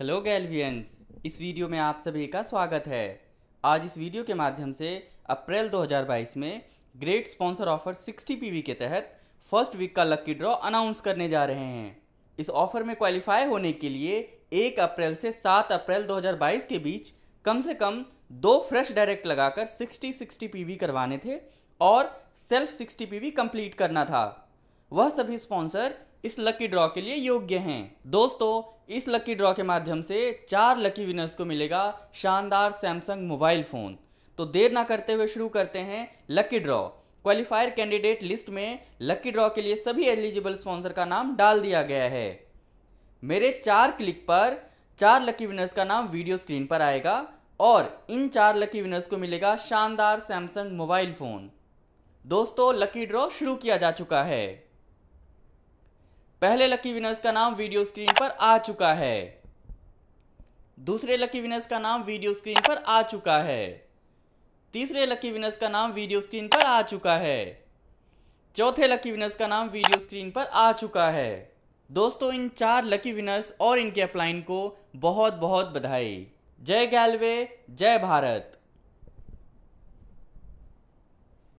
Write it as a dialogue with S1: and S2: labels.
S1: hello गैल्वियंस इस video में आप सभी का स्वागत है आज इस वीडियो के माध्यम से अप्रैल 2022 में ग्रेट स्पॉन्सर ऑफर 60 पीवी के तहत फर्स्ट वीक का लकी ड्रॉ अनाउंस करने जा रहे हैं इस ऑफर में क्वालिफाई होने के लिए 1 अप्रैल से 7 अप्रैल 2022 के बीच कम से कम दो फ्रेश डायरेक्ट लगाकर 60 60 पीवी करवाने थे और सेल्फ 60 पीवी कंप्लीट करना था वह सभी स्पॉन्सर इस लकी ड्रॉ के लिए योग्य हैं दोस्तों इस लकी ड्रॉ के माध्यम से चार लकी विनर्स को मिलेगा शानदार सैमसंग मोबाइल फ़ोन तो देर ना करते हुए शुरू करते हैं lucky draw qualifier candidate list में लकी ड्रॉ के लिए सभी एलिजिबल स्पॉन्सर का नाम डाल दिया गया है मेरे चार क्लिक पर चार लकी विनर्स का नाम वीडियो स्क्रीन पर आएगा और इन चार लकी विनर्स को मिलेगा शानदार सैमसंग मोबाइल फ़ोन दोस्तों लकी ड्रॉ शुरू किया जा चुका है पहले लकी विनर्स का नाम वीडियो स्क्रीन पर आ चुका है दूसरे लकी विनर्स का नाम वीडियो स्क्रीन पर आ चुका है तीसरे लकी विनर्स का नाम वीडियो स्क्रीन पर आ चुका है चौथे लकी विनर्स का नाम वीडियो स्क्रीन पर आ चुका है दोस्तों इन चार लकी विनर्स और इनके अपलाइन को बहुत बहुत बधाई जय गैलवे जय भारत